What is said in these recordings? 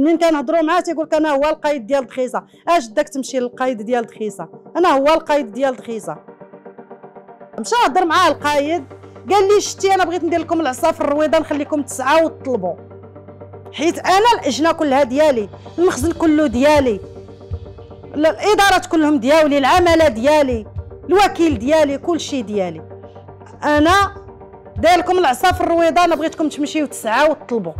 منين كنهضروا معاه تيقول لك انا هو القايد ديال دخيزه اش داك تمشي للقايد ديال دخيزه انا هو القايد ديال دخيزه مشى هضر معاه القايد قال لي شتي انا بغيت ندير لكم العصا في الرويضه نخليكم تسعه وتطلبوا حيت انا الاجنه كلها ديالي المخزن كله ديالي الادارات كلهم ديالي العماله ديالي الوكيل ديالي كل شيء ديالي انا داير لكم العصا في الرويضه انا بغيتكم تمشيو تسعه وتطلبوا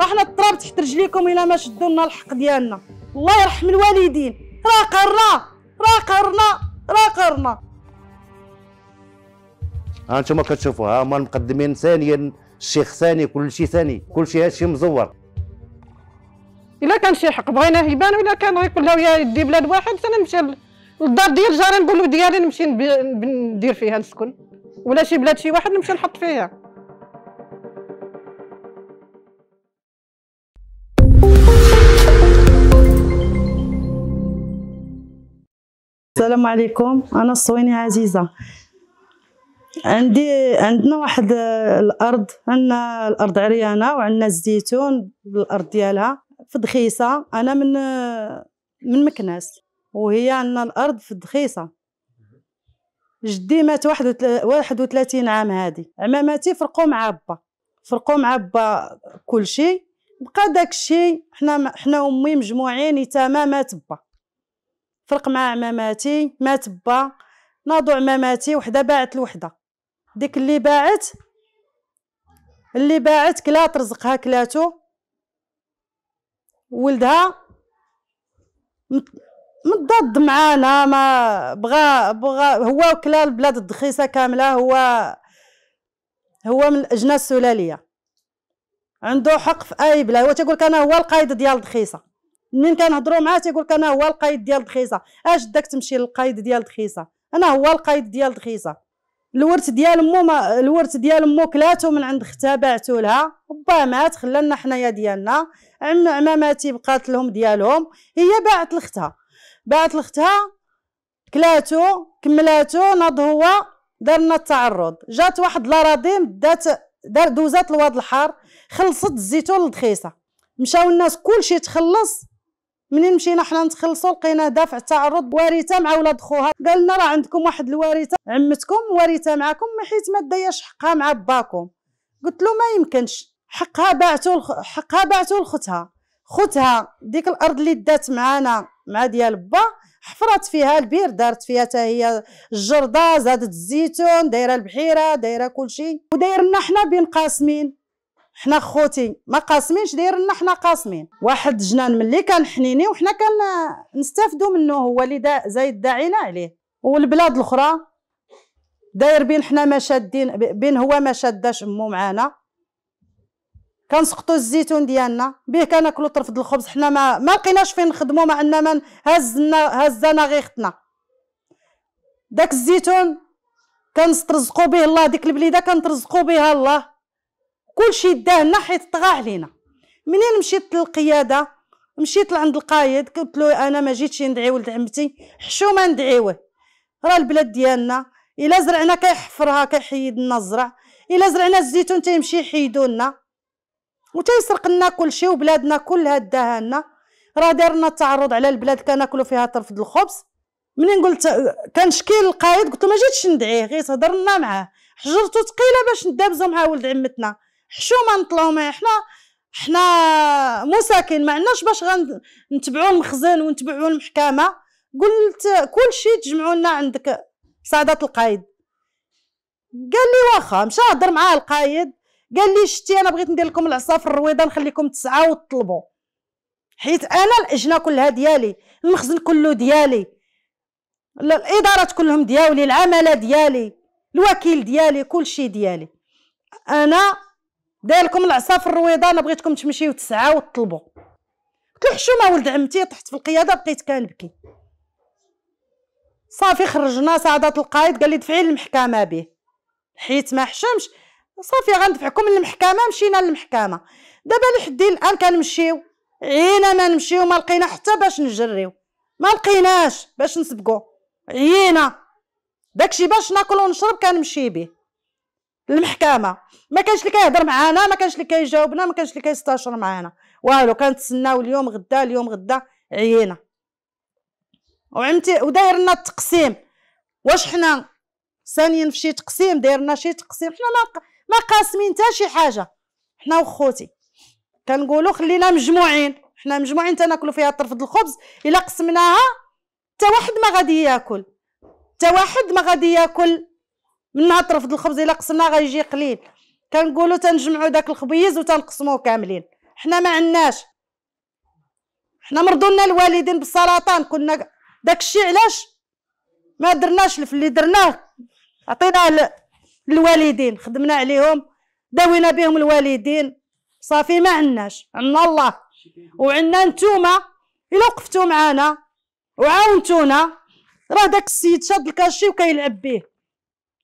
احنا التراب تحت رجليكم الا ما شدوا لنا الحق ديالنا الله يرحم الوالدين راه قرنا راه قرنا راه قرنا ها انتم كتشوفوا ها هما المقدمين ثانيا الشيخ ثاني كلشي ثاني كلشي هادشي مزور الا كان شي حق بغيناه يبان ولا كان غيقول له يا يدي بلاد واحد انا نمشي للدار ديال جاري نقول له ديالي نمشي ندير فيها نسكن ولا شي بلاد شي واحد نمشي نحط فيها السلام عليكم انا الصويني عزيزه عندي عندنا واحد الارض عندنا الارض عريانه وعندنا الزيتون بالارض ديالها في دخيسه انا من من مكناس وهي عندنا الارض في دخيسه جدي مات واحد 31 عام هادي عماماتي فرقوا مع با فرقوا مع با كلشي بقى داكشي حنا حنا امي مجموعين يتامى مات با فرق مع عماماتي مات با ناضو عماماتي وحده باعت لوحده ديك اللي باعت اللي باعت كلات رزقها كلاتو ولدها مضاد معانا ما بغى بغى هو كلا البلاد الدخيسه كامله هو هو من الاجناس السلاليه عنده حق في اي بلاد هو تيقول انا هو القائد ديال الدخيسه منين كنهضروا معاه تيقول لك انا هو القايد ديال دخيصه اش داك تمشي للقايد ديال دخيصه انا هو القايد ديال دخيصه الورث ديال مو ما الورث ديال مو كلاتو من عند اختها باعتو لها با مات خلى لنا حنايا ديالنا عم عماماتي بقات لهم ديالهم هي باعت لختها باعت لختها كلاتو كملاتو ناض هو دارنا التعرض جات واحد الاراضي دات دار دوزات الواد الحار خلصت الزيتون لدخيصه مشاو الناس كلشي تخلص منين مشينا حنا نتخلصوا لقينا دافع تعرض وارثه مع ولاد خوها قال لنا راه عندكم واحد الوارثه عمتكم وارثه معكم ما حيت ما داياش حقها مع باكم قلت له ما يمكنش حقها باعتو حقها باعتو لختها خوتها ديك الارض اللي دات معانا مع ديال با حفرات فيها البير دارت فيها حتى هي الجرده زادت الزيتون دايره البحيره دايره كلشي ودايرنا حنا بين قاسمين حنا خوتي ما قاسمينش دايرنا حنا قاسمين واحد جنان ملي كان حنيني وحنا كنستافدوا منه هو اللي دا زايد داعينا عليه والبلاد الاخرى داير بين حنا ما شادين بين هو ما شاداش امو معانا كنسقطوا الزيتون ديالنا به كناكلوا طرف الخبز حنا ما ما لقيناش فين نخدموا ما عندنا من هزنا هزنا غير ختنا داك الزيتون كنسترزقوا به الله ديك البليده كنترزقوا بها الله كلشي داه لنا حيت طغى علينا منين مشيت للقياده مشيت لعند القايد قلت له انا ما جيتش ندعي ولد عمتي حشومه ندعيوه راه البلاد ديالنا الا زرعنا كيحفرها كيحيد لنا الزرع الا زرعنا الزيتون تيمشي يحيدو لنا وتيسرق لنا كلشي وبلادنا كلها داهنا لنا راه دارنا تعرض على البلاد كناكلو فيها طرف الخبز منين قلت كنشكي للقايد قلت له ما جيتش ندعيه غير تهضرنا لنا معاه حجرته ثقيله باش ندابزو مع ولد عمتنا حشومه نطلعو ما حنا حنا مساكن ما عندناش باش نتبعوا المخزن ونتبعو المحكمه قلت كلشي تجمعوا لنا عندك سعادة القايد قال لي واخا مشى هضر مع القايد قال لي شتي انا بغيت ندير لكم العصا في الرويضه نخليكم تسعه وتطلبوا حيت انا الاجنه كلها ديالي المخزن كله ديالي الادارات كلهم ديالي العماله ديالي الوكيل ديالي كل شيء ديالي انا لكم العصا في الرويضه انا بغيتكم تمشيو تسعه وتطلبوا قلت له حشومه ولد عمتي طحت في القياده بقيت كنبكي صافي خرجنا سعادة القايد قال لي دفعي للمحكمه به حيت ما حشمش صافي غندفعكم للمحكمه مشينا للمحكمه دابا لحد الان كنمشيو عينا ما نمشيو ما لقينا حتى باش نجريو ما لقيناش باش نسبقو عينا داكشي باش ناكل ونشرب كنمشي به للمحكمه ما كانش اللي كيهضر معانا ما كانش اللي كيجاوبنا ما كانش اللي كيستاشر معانا والو كنتسناو اليوم غدا اليوم غدا عيينا وعمتي وداير لنا التقسيم واش حنا ثانيين في شي تقسيم داير لنا شي تقسيم حنا ما ما قاسمين حتى شي حاجه حنا وخوتي كنقولوا خلينا مجموعين حنا مجموعين تناكلوا فيها طرفه الخبز الا قسمناها حتى واحد ما غادي ياكل حتى واحد ما غادي ياكل منها ترفض الخبز الا قسمنا غيجي قليل كنقولوا تنجمعوا داك الخبيز وتنقسموه كاملين حنا ما عندناش حنا مرضونا الوالدين بالسرطان كنا داك الشيء علاش ما درناش اللي درناه عطيناه للوالدين خدمنا عليهم داوينا بهم الوالدين صافي ما عندناش عندنا الله وعندنا نتوما الا وقفتوا معانا وعاونتونا راه داك السيد شاد الكاشي وكيلعب به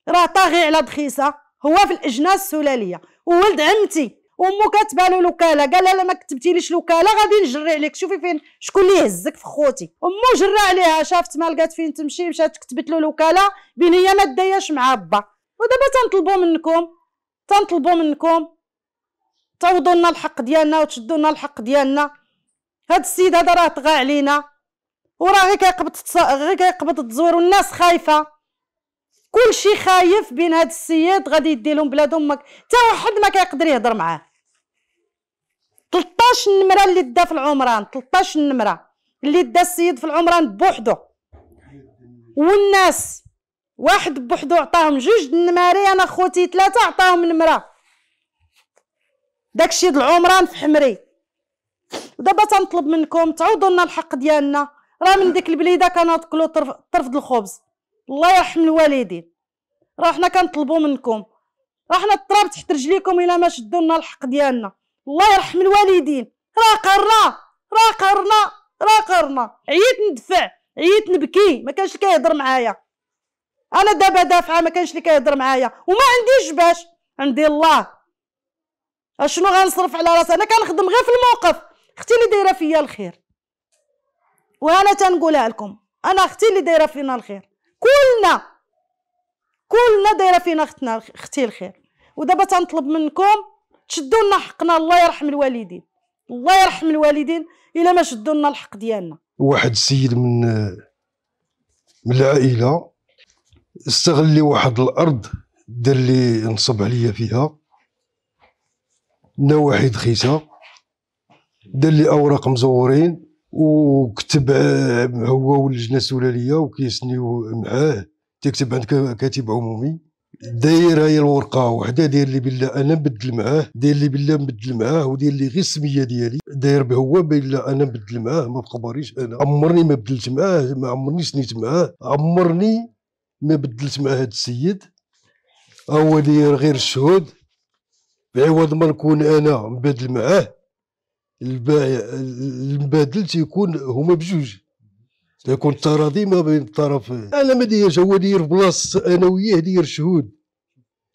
راه طاغي على دخيسه هو في الاجناس السلاليه وولد عمتي امو كاتبه له الوكاله قال لها ما كتبتيليش الوكاله غادي نجري عليك شوفي فين شكون اللي يهزك في خوتي امو جرى عليها شافت ما لقات فين تمشي مشات كتبت له الوكاله بين هي ما داياش مع با ودابا تنطلبوا منكم تنطلبوا منكم تعوضوا لنا الحق ديالنا وتشدوا لنا الحق ديالنا هاد السيد هذا راه طغى علينا وراه غير كيقبض غير كيقبض التزوير والناس خايفه كل شيء خايف بين هاد السيد غادي يدي لهم بلاد امك حتى واحد ما كيقدر يهضر معاه 13 نمره اللي دا في العمران 13 نمره اللي دا السيد في العمران بوحدو والناس واحد بوحدو عطاهم جوج نماري انا خوتي ثلاثه عطاهم نمره داكشي د العمران في حمري ودابا تنطلب منكم تعوضوا لنا الحق ديالنا راه من ديك البليده كانوا تاكلوا طرف طرف الخبز الله يرحم الوالدين راه حنا كنطلبوا منكم راه حنا التراب تحت رجليكم الا ما شدوا لنا الحق ديالنا الله يرحم الوالدين راه قرنا راه قرنا راه قرنا عييت ندفع عييت نبكي ما كانش اللي كيهضر معايا انا دابا دافعه ما كانش اللي كيهضر معايا وما عنديش باش عندي الله اشنو غنصرف على راسي انا كنخدم غير في الموقف اختي اللي دايره فيا الخير وانا تنقولها لكم انا اختي اللي دايره فينا الخير كلنا كلنا دايره فينا اختنا اختي الخير ودابا تنطلب منكم تشدوا لنا حقنا الله يرحم الوالدين الله يرحم الوالدين الا ما شدوا لنا الحق ديالنا واحد السيد من من العائله استغل لي واحد الارض دار لي نصب عليا فيها نواحي دخيسه دار لي اوراق مزورين وكتب آه، هو واللجنه السلاليه وكيسنيو معاه تكتب عند كاتب عمومي داير هي الورقه وحده داير لي بلا انا نبدل معاه داير لي بلا نبدل معاه وداير لي غير السميه ديالي داير بهو بلا انا نبدل معاه ما بخبريش انا عمرني ما بدلت معاه ما عمرني سنيت معاه عمرني ما بدلت مع هذا السيد هو داير غير الشهود بعوض ما نكون انا مبادل معاه البايع المبادل تيكون هما بجوج تيكون التراضي ما بين الطرف انا ما دايرش هو داير بلاص انا وياه داير شهود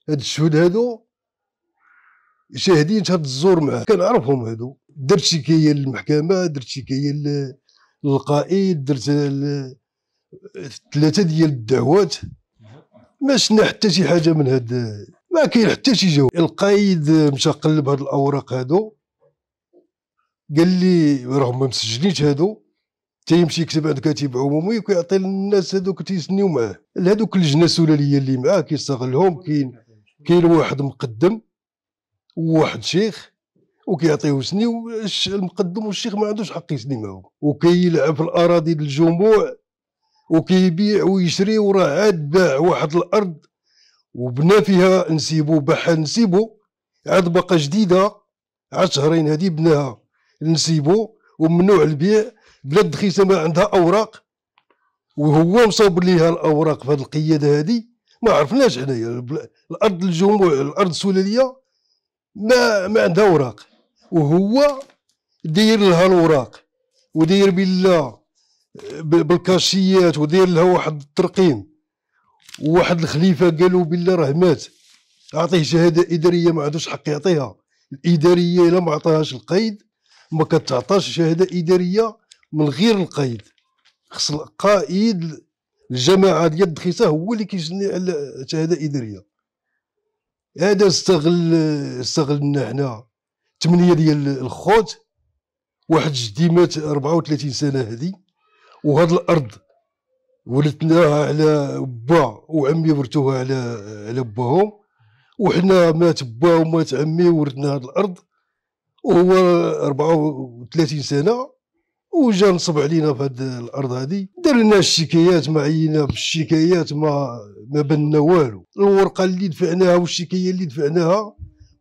هاد الشهود هادو شاهدين شهد الزور معاه كنعرفهم هادو درت شكايه للمحكمه درت شكايه للقائد درت ثلاثه ديال الدعوات ما شنا حتى شي حاجه من هاد ما كاين حتى شي جواب القايد مشى قلب هاد الاوراق هادو قال لي راهم ما مسجلينش هادو تيمشي يكتب عند كاتب عمومي وكيعطي للناس هذوك تيسنيو معاه هذوك اللجنه السلاليه اللي معاه كيستغلهم كاين كاين واحد مقدم وواحد شيخ وكيعطيه سني المقدم والشيخ ما عندوش حق يسني معاهم وكيلعب في الاراضي للجموع وكيبيع ويشري وراه عاد باع واحد الارض وبنا فيها نسيبو باعها نسيبو عاد باقا جديده عاد شهرين هادي بناها نسيبو وممنوع البيع بلاد دخيسه ما عندها اوراق وهو مصاوب ليها الاوراق في هذه القياده هذه ما عرفناش حنايا الارض الجموع الارض السلاليه ما ما عندها اوراق وهو داير لها الاوراق وداير بالله بالكاشيات وداير لها واحد الترقيم وواحد الخليفه قالوا بالله راه مات اعطيه شهاده اداريه ما عندوش حق يعطيها الاداريه الا ما عطاهاش القيد ما كتعطاش شهاده اداريه من غير القائد خص القائد الجماعه ديال الدخيسه هو اللي كيجني على شهاده اداريه هذا استغل استغلنا حنا ثمانيه ديال الخوت واحد جدي مات 34 سنه هذه وهاد الارض ولتناها على با وعمي ورثوها على على باهم وحنا مات با ومات عمي ورثنا هاد الارض وهو 34 سنه وجا نصب علينا في هاد الارض هادي دار لنا الشكايات ما عينا في الشكايات ما ما بنا والو الورقه اللي دفعناها والشكايه اللي دفعناها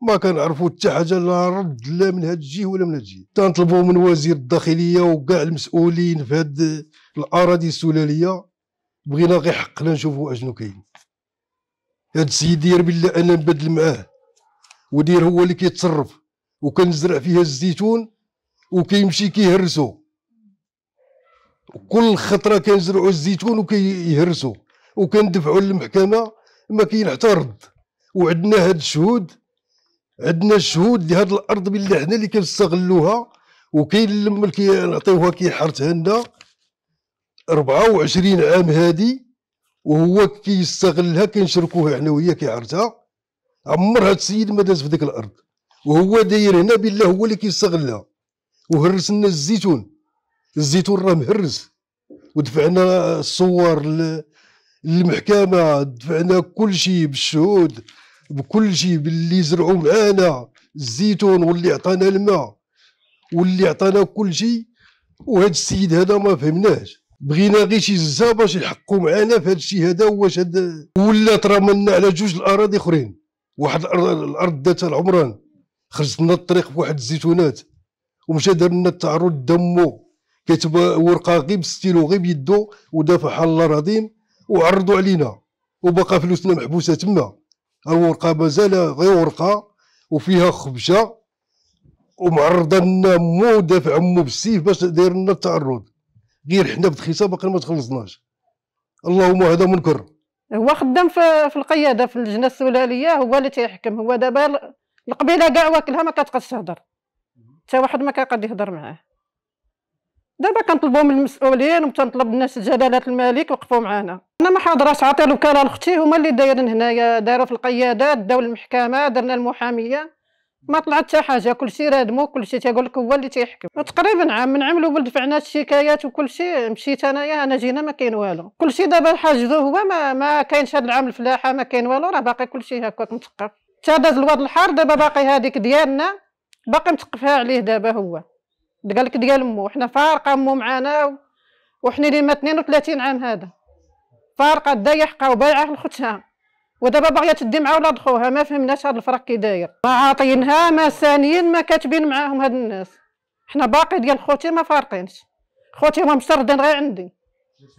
ما كنعرفوا حتى حاجه لا رد لا من هاد الجهه ولا من هاد الجهه تنطلبوا من وزير الداخليه وكاع المسؤولين في هاد الاراضي السلاليه بغينا غير حقنا نشوفوا اشنو كاين هاد السيد يربي بالله انا نبدل معاه ودير هو اللي كيتصرف وكنزرع فيها الزيتون وكيمشي كيهرسو كل خطره كنزرعوا الزيتون وكيهرسو وكندفعوا للمحكمه ما كاين حتى رد وعندنا هاد الشهود عندنا الشهود لهاد الارض باللي حنا اللي كنستغلوها وكاين لما كنعطيوها كيحرتها لنا 24 عام هادي وهو كيستغلها كنشركوها حنا وهي كيحرتها عمر هاد السيد ما داز في ديك الارض وهو داير هنا بالله هو اللي كيستغلها وهرس لنا الزيتون الزيتون راه مهرس ودفعنا الصور للمحكمه دفعنا كل شيء بالشهود بكل شيء باللي زرعوا معانا الزيتون واللي عطانا الماء واللي عطانا كل شيء وهاد السيد هذا ما فهمناش بغينا غير شي زا باش يحقوا معانا في هاد الشيء هذا واش هاد ولا تراملنا على جوج الاراضي اخرين واحد الارض ذات العمران خرجت لنا الطريق بواحد الزيتونات ومشى دار لنا التعرض دمو كتب ورقه غير بستيلو غير بيدو ودافعها الله العظيم وعرضوا علينا وبقى فلوسنا محبوسه تما الورقه مازال غير ورقه وفيها خبشه ومعرضه لنا مو دافع مو بالسيف باش داير لنا التعرض غير حنا بدخيصه باقي ما تخلصناش اللهم هذا منكر هو خدام في القياده في اللجنه السلاليه هو اللي تيحكم هو دابا القبيله كاع واكلها ما كتقدش تهضر حتى واحد ما كيقد يهضر معاه دابا كنطلبوا من المسؤولين وتنطلب الناس جلاله الملك وقفوا معانا انا ما حاضراش عطي الوكاله لاختي هما اللي دايرين هنايا داروا في القيادات داو المحكمه درنا المحاميه ما طلعت حتى حاجه كلشي رادمو كلشي تيقول لك هو اللي تيحكم تقريبا عام من عام ولد دفعنا الشكايات وكلشي مشيت انايا انا جينا ما كاين والو كلشي دابا حاجزو هو ما ما كاينش هذا العام الفلاحه ما كاين والو راه باقي كلشي هكاك متقف تا داز الواد الحار دابا باقي هذيك ديالنا باقي متقفها عليه دابا هو قالك ديال مو حنا فارقه مو معانا وحنا لينا 32 عام هذا فارقه دايه حقها وبايعه لختها ودابا باغيه تدي مع ولاد خوها ما فهمناش هذا الفرق كي داير ما عاطينها ما سانيين ما كاتبين معاهم هاد الناس حنا باقي ديال خوتي ما فارقينش خوتي هما مشردين غير عندي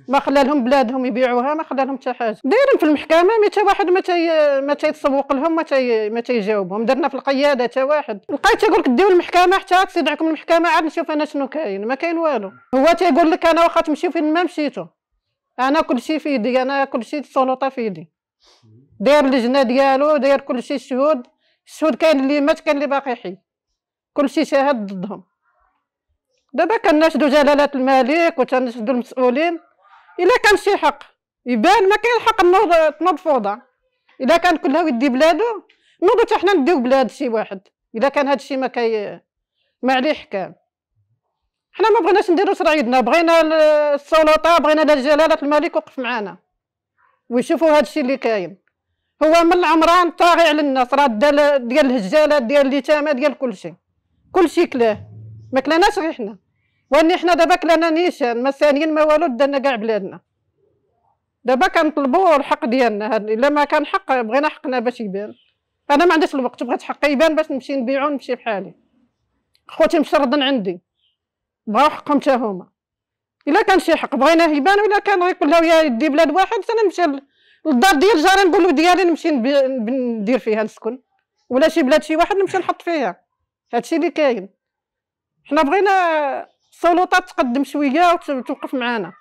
ما خلالهم بلادهم يبيعوها ما خلالهم حتى حاجه دايرين في المحكمه ما حتى واحد ما تي ما تيتسوق لهم ما تي ما تيجاوبهم درنا في القياده حتى واحد لقيت تيقول لك ديو المحكمه حتى تسيدعكم المحكمه عاد نشوف انا شنو كاين ما كاين والو هو تيقول لك انا واخا تمشي فين ما مشيتو انا كلشي في يدي انا كلشي السلطه في يدي داير اللجنه ديالو داير كلشي الشهود الشهود كاين اللي مات كاين اللي باقي حي كلشي شاهد ضدهم دابا كنشدو جلاله الملك وتنشدو المسؤولين الا كان شي حق يبان ما كاين حق نوض تنوض فوضى الا كان كلها ودي بلادو نوضو حتى حنا نديو بلاد شي واحد الا كان هادشي ما كي ما عليه حكام حنا ما بغيناش نديرو شرايدنا بغينا السلطه بغينا جلاله الملك وقف معانا ويشوفوا هادشي اللي كاين هو من العمران طاغي على الناس راه ديال الهجالات ديال اليتامى ديال كلشي كلشي كلاه ما كلاناش غير حنا واني حنا دابا كلنا نيشان مسانيين ما والو دانا كاع بلادنا دابا كنطلبوا الحق ديالنا الا ما كان حق بغينا حقنا باش يبان انا ما عنديش الوقت بغيت حقي يبان باش نمشي نبيعو ونمشي بحالي خوتي مشردن عندي بغاو حقهم حتى هما الا كان شي حق بغيناه يبان ولا كان غير كلها يا يدي بلاد واحد انا نمشي للدار ديال جاري نقول له ديالي نمشي ندير فيها نسكن ولا شي بلاد شي واحد نمشي نحط فيها هادشي اللي كاين حنا بغينا السلطات تقدم شويه وتوقف معانا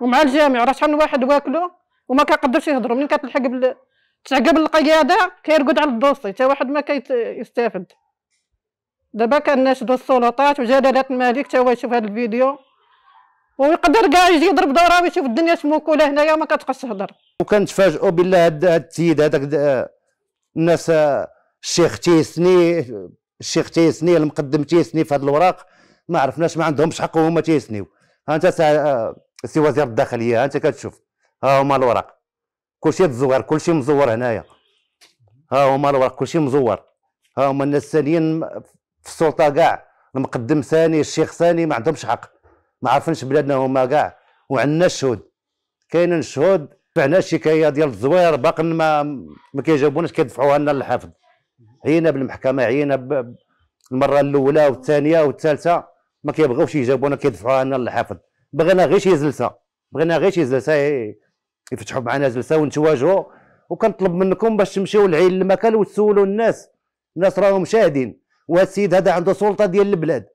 ومع الجامع راه شحال من واحد واكلو وما كيقدرش يهضروا منين كتلحق بال... تعقب القياده كيرقد على الدوسي حتى واحد ما كيستافد دابا كناشدو السلطات وجلاله الملك تا هو يشوف هذا الفيديو ويقدر كاع يجي يضرب دوره ويشوف الدنيا شموكوله هنايا وما كتبقاش تهضر وكنتفاجئوا بالله هاد السيد هذاك الناس الشيخ تيسني الشيخ تيسني المقدم تيسني في هاد الوراق ما عرفناش ما عندهمش حق وهما تيسنيو انت سا... سي وزير الداخليه انت كتشوف ها هما الورق كلشي تزور كلشي مزور هنايا ها هما الورق كلشي مزور ها هما الناس ثانيين في السلطه كاع المقدم ثاني الشيخ ثاني ما عندهمش حق ما عرفنش بلادنا هما كاع وعندنا الشهود كاينين الشهود فعنا الشكايه ديال الزوير باقي ما ما كيجاوبوناش كيدفعوها لنا للحافظ عينا بالمحكمه عينا المره الاولى والثانيه والثالثه ما كيبغيوش يجاوبونا كيدفعوا لنا للحافظ بغينا غير شي جلسه بغينا غير شي جلسه يفتحوا معنا جلسه ونتواجهوا وكنطلب منكم باش تمشيو لعين المكان وتسولوا الناس الناس راهم شاهدين وهذا السيد هذا عنده سلطه ديال البلاد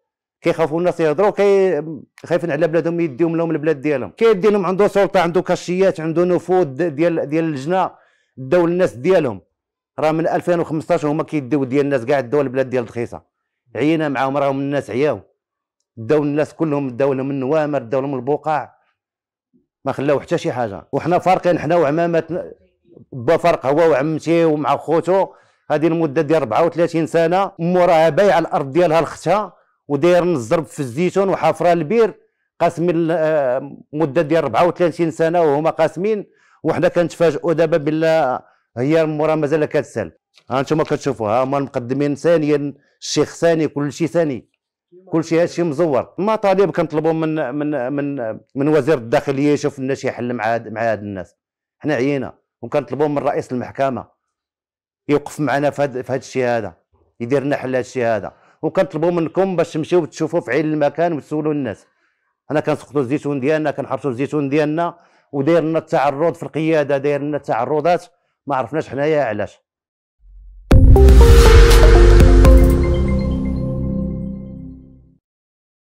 كيخافوا الناس يهضروا كي خايفين على بلادهم يديهم لهم البلاد ديالهم كيدي لهم عنده سلطه عنده كاشيات عنده نفوذ ديال ديال اللجنه داو الناس ديالهم راه من 2015 هما كيديو ديال الناس كاع داو البلاد ديال رخيصه عينا معاهم راهم الناس عياو داو الناس كلهم داو لهم النوامر داو لهم البقاع ما خلاو حتى شي حاجه وحنا فارقين حنا وعمامات با فرق هو وعمتي ومع خوته هذه المده ديال 34 سنه موراها بايعه الارض ديالها لختها وداير الزرب في الزيتون وحافره البير قاسم المده آه، ديال 34 سنه وهما قاسمين وحنا كنتفاجئوا دابا بلا هي مورا مازال كتسال ها انتم كتشوفوا ها هما المقدمين ثانيا الشيخ ثاني كل شيء ثاني كل شيء هادشي مزور المطالب كنطلبوا من من من من وزير الداخليه يشوف لنا شي حل مع هاد مع هاد الناس حنا عيينا وكنطلبوا من رئيس المحكمه يوقف معنا في هاد في هاد الشيء هذا يدير لنا حل هاد الشيء هذا وكنطلبوا منكم باش تمشيو تشوفوا في عين المكان وتسولوا الناس انا كنسقطوا الزيتون ديالنا كنحرسوا الزيتون ديالنا وداير لنا التعرض في القياده داير لنا التعرضات ما عرفناش حنايا علاش